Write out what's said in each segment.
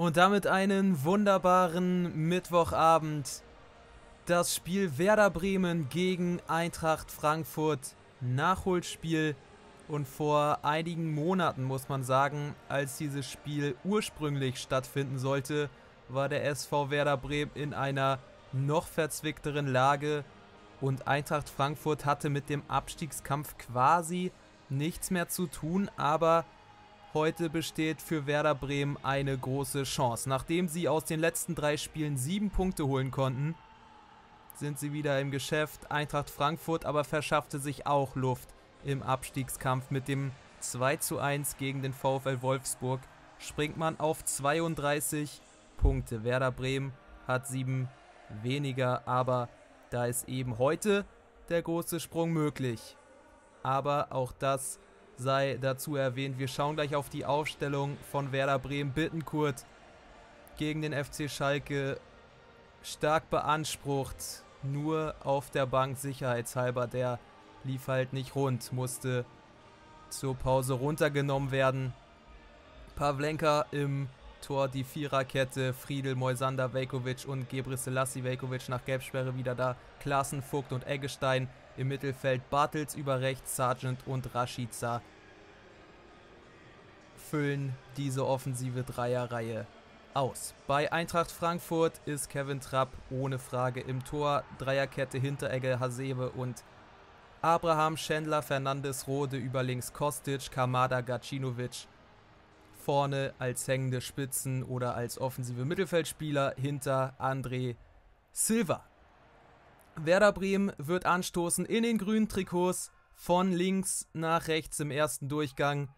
Und damit einen wunderbaren Mittwochabend. Das Spiel Werder Bremen gegen Eintracht Frankfurt. Nachholspiel. Und vor einigen Monaten, muss man sagen, als dieses Spiel ursprünglich stattfinden sollte, war der SV Werder Bremen in einer noch verzwickteren Lage. Und Eintracht Frankfurt hatte mit dem Abstiegskampf quasi nichts mehr zu tun, aber Heute besteht für Werder Bremen eine große Chance. Nachdem sie aus den letzten drei Spielen sieben Punkte holen konnten, sind sie wieder im Geschäft. Eintracht Frankfurt aber verschaffte sich auch Luft im Abstiegskampf mit dem 2 zu 1 gegen den VfL Wolfsburg. Springt man auf 32 Punkte. Werder Bremen hat sieben weniger, aber da ist eben heute der große Sprung möglich. Aber auch das ist sei dazu erwähnt. Wir schauen gleich auf die Aufstellung von Werder Bremen. Bittenkurt gegen den FC Schalke stark beansprucht. Nur auf der Bank sicherheitshalber. Der lief halt nicht rund, musste zur Pause runtergenommen werden. Pavlenka im Tor die Viererkette, Friedel, Moisander, Velkovic und Gebris Selassie nach Gelbsperre wieder da, Klassen, Vogt und Eggestein im Mittelfeld, Bartels über rechts, Sargent und Rashica füllen diese offensive Dreierreihe aus. Bei Eintracht Frankfurt ist Kevin Trapp ohne Frage im Tor, Dreierkette Hinteregger, Hasebe und Abraham Schendler, Fernandes Rode über links Kostic, Kamada Gacinovic vorne als hängende Spitzen oder als offensive Mittelfeldspieler hinter André Silva. Werder Bremen wird anstoßen in den grünen Trikots von links nach rechts im ersten Durchgang.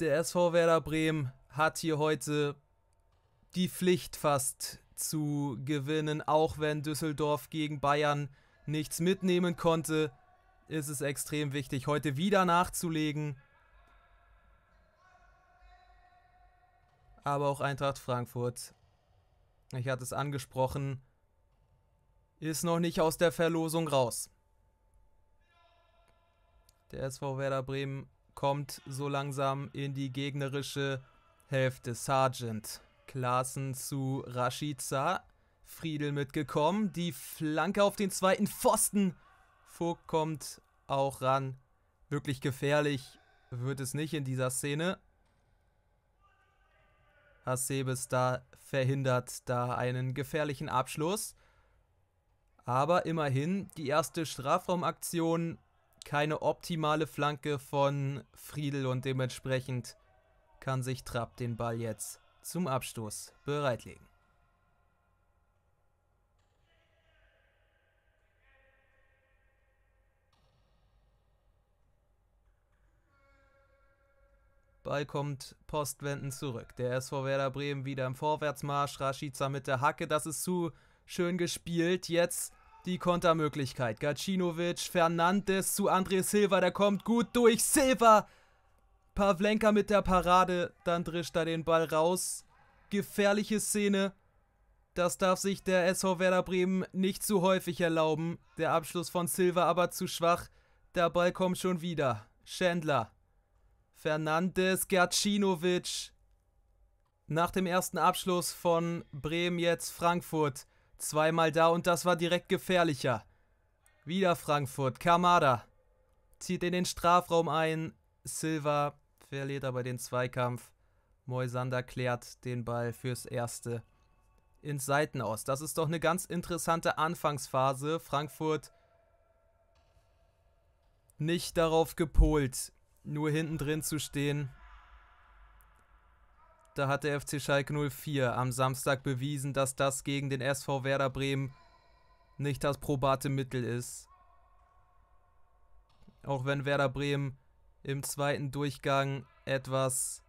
Der SV Werder Bremen hat hier heute die Pflicht fast zu gewinnen, auch wenn Düsseldorf gegen Bayern nichts mitnehmen konnte, ist es extrem wichtig, heute wieder nachzulegen. aber auch Eintracht Frankfurt. Ich hatte es angesprochen, ist noch nicht aus der Verlosung raus. Der SV Werder Bremen kommt so langsam in die gegnerische Hälfte. Sargent, Klaassen zu Rashica, Friedel mitgekommen, die Flanke auf den zweiten Pfosten. Vogt kommt auch ran. Wirklich gefährlich wird es nicht in dieser Szene. Hasebes da verhindert da einen gefährlichen Abschluss. Aber immerhin die erste Strafraumaktion, keine optimale Flanke von Friedel und dementsprechend kann sich Trapp den Ball jetzt zum Abstoß bereitlegen. Ball kommt postwendend zurück. Der SV Werder Bremen wieder im Vorwärtsmarsch. Rashica mit der Hacke. Das ist zu schön gespielt. Jetzt die Kontermöglichkeit. Gacinovic, Fernandes zu André Silva. Der kommt gut durch. Silva! Pavlenka mit der Parade. Dann drischt er den Ball raus. Gefährliche Szene. Das darf sich der SV Werder Bremen nicht zu häufig erlauben. Der Abschluss von Silva aber zu schwach. Der Ball kommt schon wieder. Schändler. Fernandes Gacinovic. Nach dem ersten Abschluss von Bremen jetzt Frankfurt. Zweimal da und das war direkt gefährlicher. Wieder Frankfurt. Kamada zieht in den Strafraum ein. Silva verliert aber den Zweikampf. Moisander klärt den Ball fürs erste ins Seiten aus. Das ist doch eine ganz interessante Anfangsphase. Frankfurt nicht darauf gepolt, nur hinten drin zu stehen. Da hat der FC Schalke 04 am Samstag bewiesen, dass das gegen den SV Werder Bremen nicht das probate Mittel ist. Auch wenn Werder Bremen im zweiten Durchgang etwas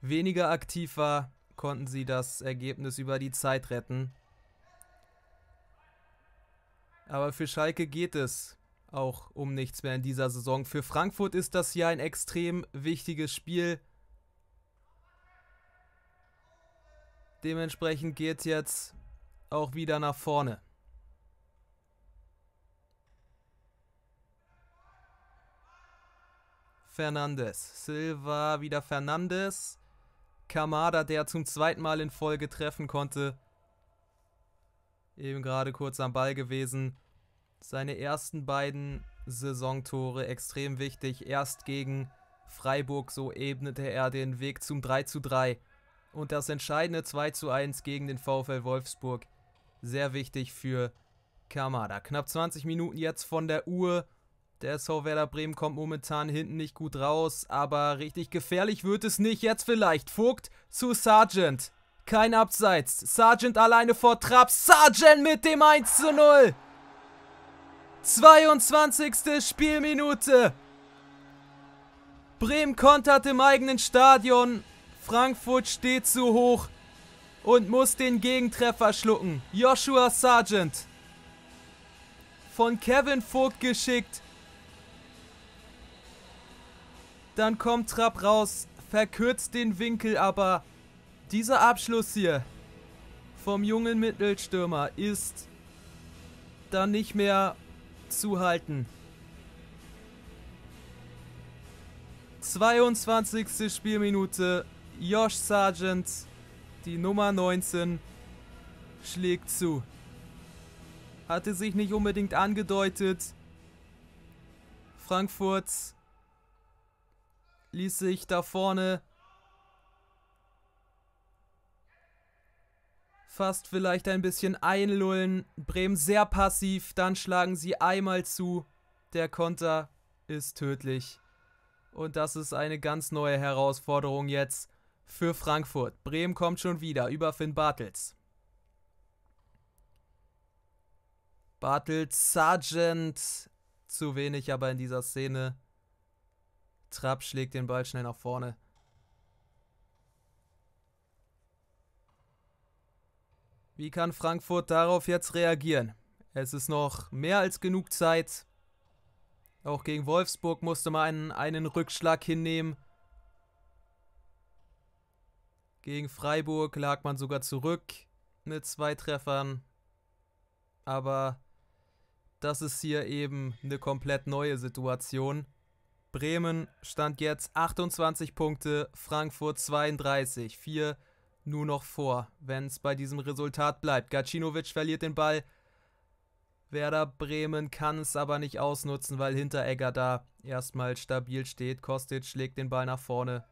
weniger aktiv war, konnten sie das Ergebnis über die Zeit retten. Aber für Schalke geht es auch um nichts mehr in dieser Saison. Für Frankfurt ist das hier ein extrem wichtiges Spiel. Dementsprechend geht es jetzt auch wieder nach vorne. Fernandes. Silva wieder Fernandes. Kamada, der zum zweiten Mal in Folge treffen konnte. Eben gerade kurz am Ball gewesen seine ersten beiden Saisontore extrem wichtig. Erst gegen Freiburg, so ebnete er den Weg zum 3:3 Und das entscheidende 2:1 gegen den VfL Wolfsburg. Sehr wichtig für Kamada. Knapp 20 Minuten jetzt von der Uhr. Der SV Werder Bremen kommt momentan hinten nicht gut raus, aber richtig gefährlich wird es nicht. Jetzt vielleicht Vogt zu Sargent. Kein Abseits. Sargent alleine vor Trapp. Sargent mit dem 1:0. 22. Spielminute. Bremen kontert im eigenen Stadion. Frankfurt steht zu hoch und muss den Gegentreffer schlucken. Joshua Sargent. Von Kevin Vogt geschickt. Dann kommt Trapp raus, verkürzt den Winkel, aber dieser Abschluss hier vom jungen Mittelstürmer ist dann nicht mehr zuhalten. 22. Spielminute. Josh Sargent, die Nummer 19, schlägt zu. Hatte sich nicht unbedingt angedeutet. Frankfurt ließ sich da vorne fast vielleicht ein bisschen einlullen. Bremen sehr passiv, dann schlagen sie einmal zu. Der Konter ist tödlich. Und das ist eine ganz neue Herausforderung jetzt für Frankfurt. Bremen kommt schon wieder über Finn Bartels. Bartels Sargent. Zu wenig aber in dieser Szene. Trapp schlägt den Ball schnell nach vorne. Wie kann Frankfurt darauf jetzt reagieren? Es ist noch mehr als genug Zeit. Auch gegen Wolfsburg musste man einen, einen Rückschlag hinnehmen. Gegen Freiburg lag man sogar zurück mit zwei Treffern. Aber das ist hier eben eine komplett neue Situation. Bremen stand jetzt 28 Punkte, Frankfurt 32, 4 nur noch vor, wenn es bei diesem Resultat bleibt. Gacinovic verliert den Ball. Werder Bremen kann es aber nicht ausnutzen, weil Hinteregger da erstmal stabil steht. Kostic schlägt den Ball nach vorne.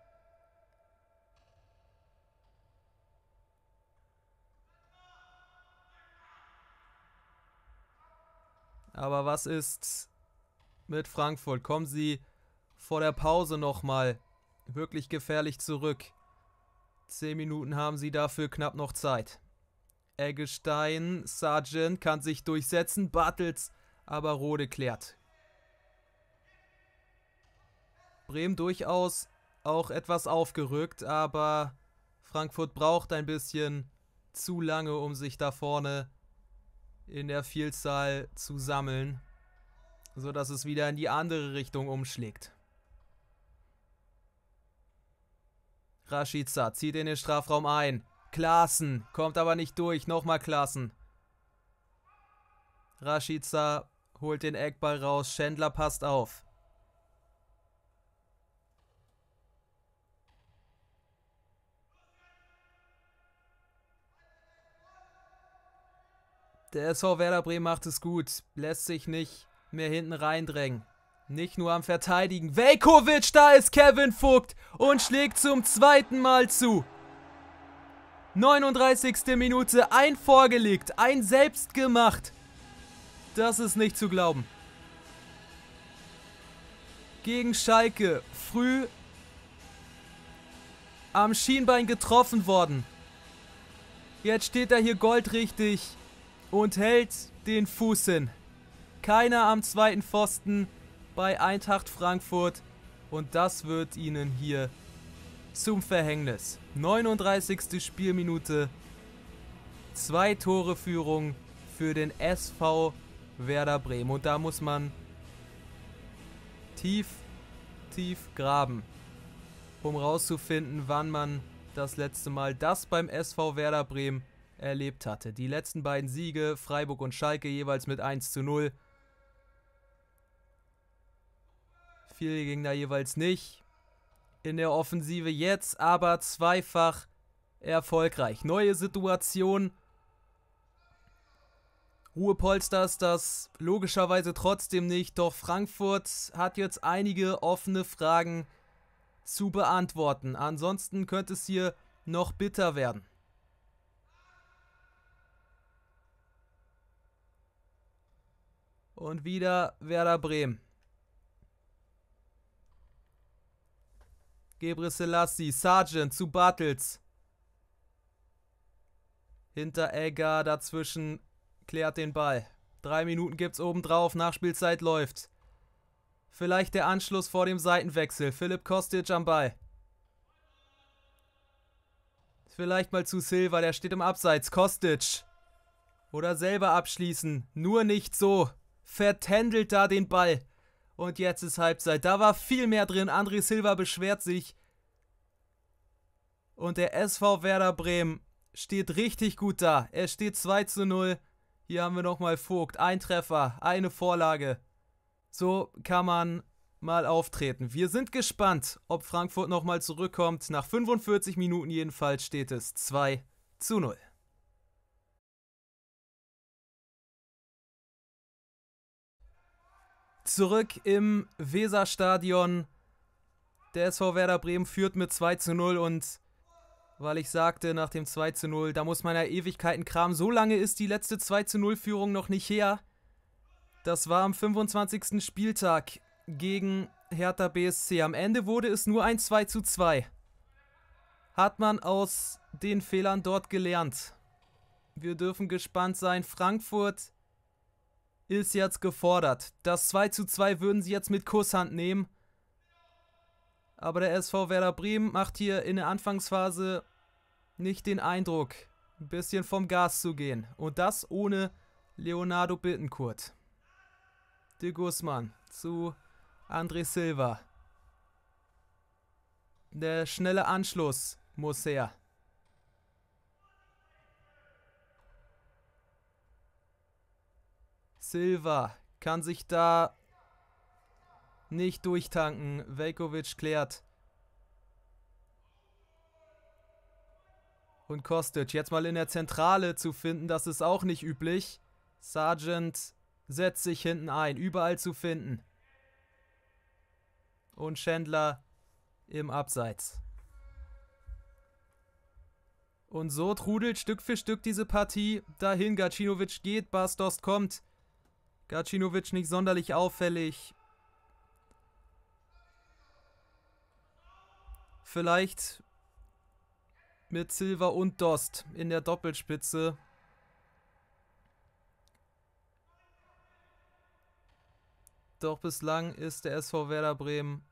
Aber was ist mit Frankfurt? Kommen sie vor der Pause nochmal wirklich gefährlich zurück? Zehn Minuten haben sie dafür knapp noch Zeit. Eggestein, Sargent kann sich durchsetzen, Battles, aber Rode klärt. Bremen durchaus auch etwas aufgerückt, aber Frankfurt braucht ein bisschen zu lange, um sich da vorne in der Vielzahl zu sammeln, sodass es wieder in die andere Richtung umschlägt. Rashica zieht in den Strafraum ein. Klassen kommt aber nicht durch. Nochmal Klassen. Rashica holt den Eckball raus. Schändler passt auf. Der SV Werder Bremen macht es gut, lässt sich nicht mehr hinten reindrängen. Nicht nur am Verteidigen. Velkovic, da ist Kevin Vogt und schlägt zum zweiten Mal zu. 39. Minute, ein vorgelegt, ein selbst gemacht. Das ist nicht zu glauben. Gegen Schalke, früh am Schienbein getroffen worden. Jetzt steht er hier goldrichtig und hält den Fuß hin. Keiner am zweiten Pfosten bei Eintracht Frankfurt und das wird ihnen hier zum Verhängnis. 39. Spielminute, zwei Tore Führung für den SV Werder Bremen und da muss man tief, tief graben, um rauszufinden, wann man das letzte Mal das beim SV Werder Bremen erlebt hatte. Die letzten beiden Siege, Freiburg und Schalke jeweils mit 1 zu 0. viel ging da jeweils nicht. In der Offensive jetzt aber zweifach erfolgreich. Neue Situation. Ruhepolster ist das logischerweise trotzdem nicht, doch Frankfurt hat jetzt einige offene Fragen zu beantworten. Ansonsten könnte es hier noch bitter werden. Und wieder Werder Bremen. Gebre Selassie, Sergeant zu Bartels. Hinter Egger dazwischen klärt den Ball. Drei Minuten gibt's obendrauf, Nachspielzeit läuft. Vielleicht der Anschluss vor dem Seitenwechsel. Philipp Kostic am Ball. Vielleicht mal zu Silva, der steht im Abseits. Kostic. Oder selber abschließen. Nur nicht so. Vertändelt da den Ball. Und jetzt ist Halbzeit. Da war viel mehr drin. André Silva beschwert sich. Und der SV Werder Bremen steht richtig gut da. Er steht 2 zu 0. Hier haben wir nochmal Vogt. Ein Treffer, eine Vorlage. So kann man mal auftreten. Wir sind gespannt, ob Frankfurt nochmal zurückkommt. Nach 45 Minuten jedenfalls steht es 2 zu 0. Zurück im Weserstadion. Der SV Werder Bremen führt mit 2 zu 0 und weil ich sagte nach dem 2 zu 0, da muss man ja Ewigkeiten kramen. So lange ist die letzte 2 zu 0 Führung noch nicht her. Das war am 25. Spieltag gegen Hertha BSC. Am Ende wurde es nur ein 2 zu 2. Hat man aus den Fehlern dort gelernt? Wir dürfen gespannt sein. Frankfurt ist jetzt gefordert. Das 2 zu 2 würden sie jetzt mit Kusshand nehmen. Aber der SV Werder Bremen macht hier in der Anfangsphase nicht den Eindruck, ein bisschen vom Gas zu gehen. Und das ohne Leonardo Bittenkurt. De Guzman zu André Silva. Der schnelle Anschluss muss her. Silva kann sich da nicht durchtanken. Velkovic klärt. Und Kostic jetzt mal in der Zentrale zu finden, das ist auch nicht üblich. Sargent setzt sich hinten ein, überall zu finden. Und Chandler im Abseits. Und so trudelt Stück für Stück diese Partie dahin. Gacinovic geht, Bastos kommt. Gacinovic nicht sonderlich auffällig. Vielleicht mit Silva und Dost in der Doppelspitze. Doch bislang ist der SV Werder Bremen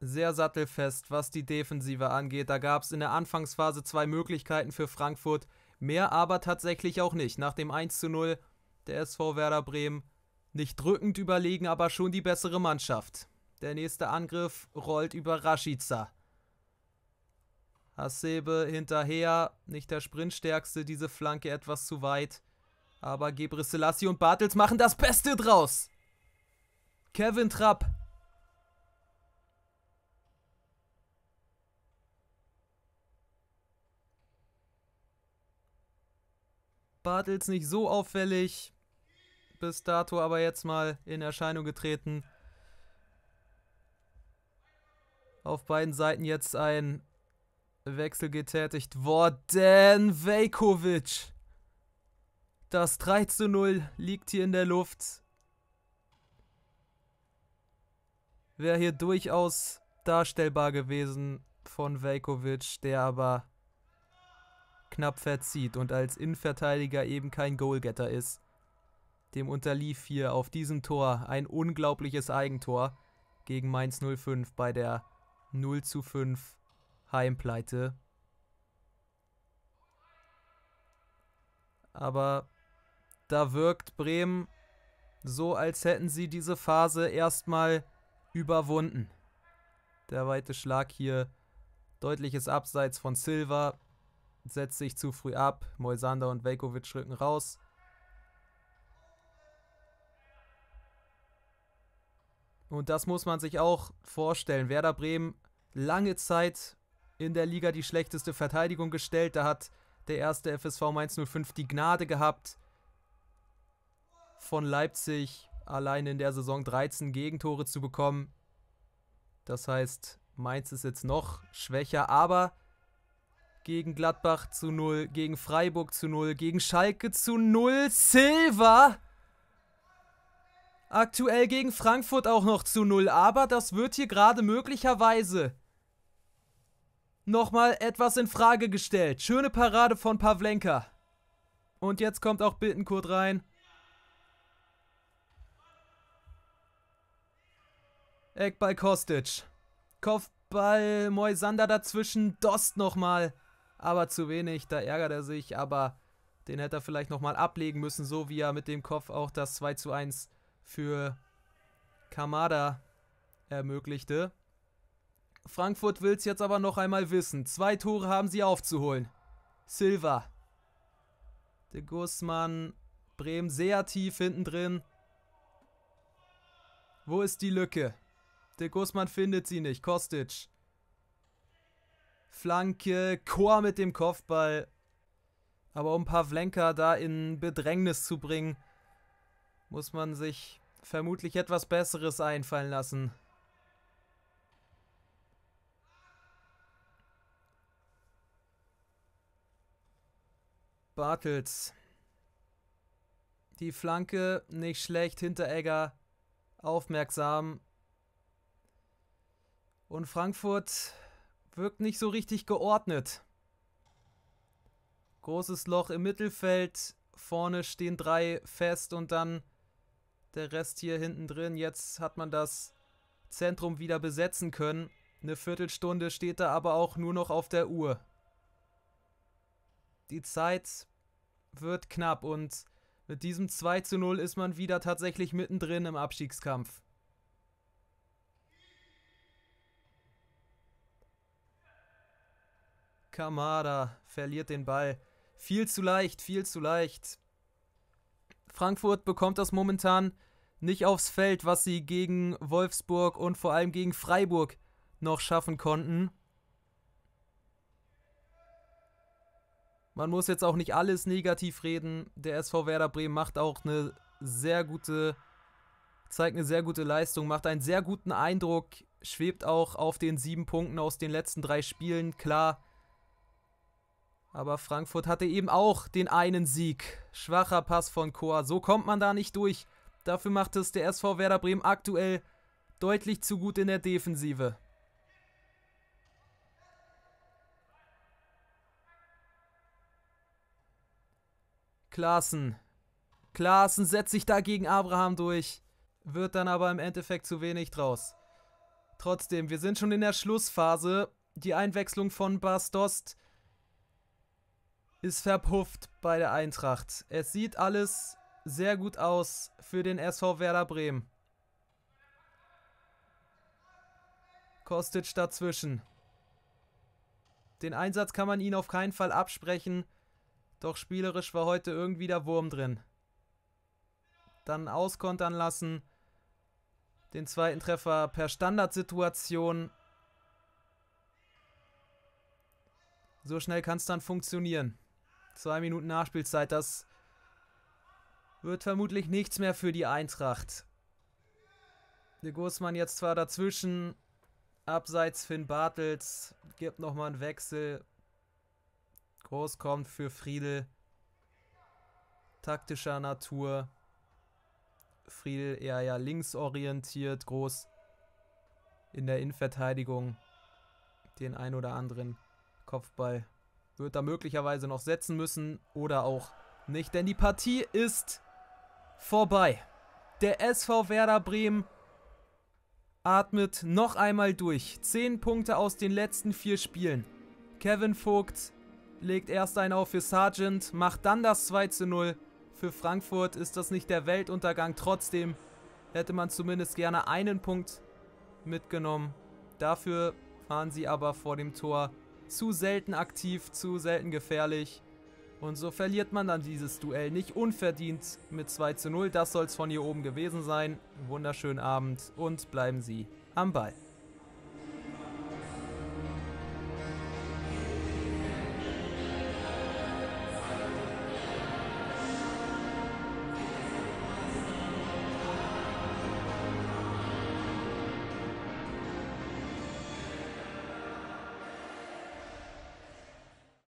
sehr sattelfest, was die Defensive angeht. Da gab es in der Anfangsphase zwei Möglichkeiten für Frankfurt, mehr aber tatsächlich auch nicht. Nach dem 1 zu 0 der SV Werder Bremen nicht drückend überlegen, aber schon die bessere Mannschaft. Der nächste Angriff rollt über Rashica. Hasebe hinterher, nicht der Sprintstärkste, diese Flanke etwas zu weit. Aber Gebre Selassie und Bartels machen das Beste draus. Kevin Trapp. Bartels nicht so auffällig bis dato aber jetzt mal in Erscheinung getreten. Auf beiden Seiten jetzt ein Wechsel getätigt worden. Veljkovic. Das 3 zu 0 liegt hier in der Luft. Wäre hier durchaus darstellbar gewesen von Veljkovic, der aber knapp verzieht und als Innenverteidiger eben kein Goalgetter ist. Dem unterlief hier auf diesem Tor ein unglaubliches Eigentor gegen Mainz 05 bei der 0 zu 5 Heimpleite. Aber da wirkt Bremen so, als hätten sie diese Phase erstmal überwunden. Der weite Schlag hier, deutliches Abseits von Silva, setzt sich zu früh ab. Moisander und Velkovic rücken raus. Und das muss man sich auch vorstellen. Werder Bremen lange Zeit in der Liga die schlechteste Verteidigung gestellt. Da hat der erste FSV Mainz 05 die Gnade gehabt. Von Leipzig allein in der Saison 13 Gegentore zu bekommen. Das heißt, Mainz ist jetzt noch schwächer, aber gegen Gladbach zu 0, gegen Freiburg zu 0, gegen Schalke zu 0. Silva Aktuell gegen Frankfurt auch noch zu null, aber das wird hier gerade möglicherweise nochmal etwas in Frage gestellt. Schöne Parade von Pavlenka. Und jetzt kommt auch Bittenkurt rein. Eckball Kostic. Kopfball Moisander dazwischen. Dost nochmal. Aber zu wenig, da ärgert er sich. Aber den hätte er vielleicht nochmal ablegen müssen, so wie er mit dem Kopf auch das 2 zu 1 für Kamada ermöglichte. Frankfurt will es jetzt aber noch einmal wissen. Zwei Tore haben sie aufzuholen. Silva. De Guzman. Bremen sehr tief hinten drin. Wo ist die Lücke? De Guzman findet sie nicht. Kostic. Flanke. Chor mit dem Kopfball. Aber um Pavlenka da in Bedrängnis zu bringen, muss man sich vermutlich etwas Besseres einfallen lassen. Bartels. Die Flanke nicht schlecht, Hinteregger aufmerksam. Und Frankfurt wirkt nicht so richtig geordnet. Großes Loch im Mittelfeld, vorne stehen drei fest und dann der Rest hier hinten drin. Jetzt hat man das Zentrum wieder besetzen können. Eine Viertelstunde steht da aber auch nur noch auf der Uhr. Die Zeit wird knapp und mit diesem 2 zu 0 ist man wieder tatsächlich mittendrin im Abstiegskampf. Kamada verliert den Ball. Viel zu leicht, viel zu leicht. Frankfurt bekommt das momentan nicht aufs Feld, was sie gegen Wolfsburg und vor allem gegen Freiburg noch schaffen konnten. Man muss jetzt auch nicht alles negativ reden. Der SV Werder Bremen macht auch eine sehr gute, zeigt eine sehr gute Leistung, macht einen sehr guten Eindruck, schwebt auch auf den sieben Punkten aus den letzten drei Spielen. Klar, aber Frankfurt hatte eben auch den einen Sieg. Schwacher Pass von Chor. So kommt man da nicht durch. Dafür macht es der SV Werder Bremen aktuell deutlich zu gut in der Defensive. Klaassen. Klaassen setzt sich da gegen Abraham durch. Wird dann aber im Endeffekt zu wenig draus. Trotzdem, wir sind schon in der Schlussphase. Die Einwechslung von Bastost ist verpufft bei der Eintracht. Es sieht alles sehr gut aus für den SV Werder Bremen. Kostic dazwischen. Den Einsatz kann man ihn auf keinen Fall absprechen. Doch spielerisch war heute irgendwie der Wurm drin. Dann auskontern lassen. Den zweiten Treffer per Standardsituation. So schnell kann es dann funktionieren. Zwei Minuten Nachspielzeit, das wird vermutlich nichts mehr für die Eintracht. Der Gursmann jetzt zwar dazwischen, abseits Finn Bartels, gibt nochmal einen Wechsel. Groß kommt für Friedel. Taktischer Natur. Friedel eher ja links orientiert, Groß in der Innenverteidigung den ein oder anderen Kopfball wird da möglicherweise noch setzen müssen oder auch nicht, denn die Partie ist vorbei. Der SV Werder Bremen atmet noch einmal durch. Zehn Punkte aus den letzten vier Spielen. Kevin Vogt legt erst einen auf für Sargent, macht dann das 2 zu 0. Für Frankfurt ist das nicht der Weltuntergang, trotzdem hätte man zumindest gerne einen Punkt mitgenommen. Dafür fahren sie aber vor dem Tor zu selten aktiv, zu selten gefährlich. Und so verliert man dann dieses Duell nicht unverdient mit 2 zu 0. Das soll es von hier oben gewesen sein. Wunderschönen Abend und bleiben Sie am Ball.